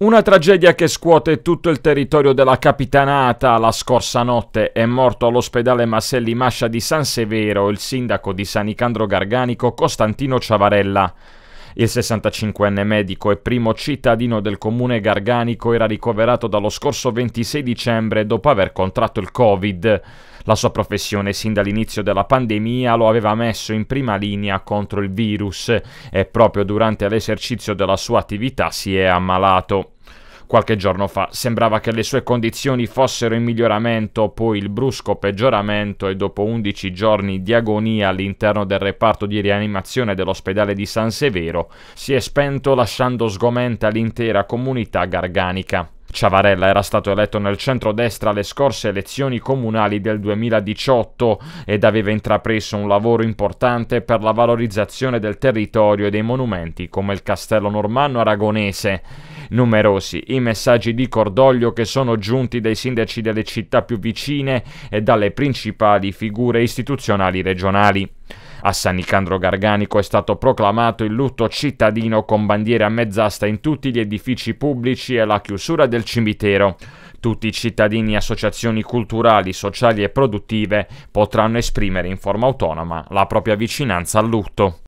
Una tragedia che scuote tutto il territorio della Capitanata. La scorsa notte è morto all'ospedale Maselli Mascia di San Severo il sindaco di San Nicandro Garganico Costantino Ciavarella. Il 65enne medico e primo cittadino del comune garganico era ricoverato dallo scorso 26 dicembre dopo aver contratto il Covid. La sua professione sin dall'inizio della pandemia lo aveva messo in prima linea contro il virus e proprio durante l'esercizio della sua attività si è ammalato qualche giorno fa. Sembrava che le sue condizioni fossero in miglioramento, poi il brusco peggioramento e dopo 11 giorni di agonia all'interno del reparto di rianimazione dell'ospedale di San Severo si è spento lasciando sgomenta l'intera comunità garganica. Ciavarella era stato eletto nel centrodestra alle scorse elezioni comunali del 2018 ed aveva intrapreso un lavoro importante per la valorizzazione del territorio e dei monumenti come il Castello Normanno Aragonese. Numerosi i messaggi di cordoglio che sono giunti dai sindaci delle città più vicine e dalle principali figure istituzionali regionali. A San Nicandro Garganico è stato proclamato il lutto cittadino con bandiere a mezz'asta in tutti gli edifici pubblici e la chiusura del cimitero. Tutti i cittadini e associazioni culturali, sociali e produttive potranno esprimere in forma autonoma la propria vicinanza al lutto.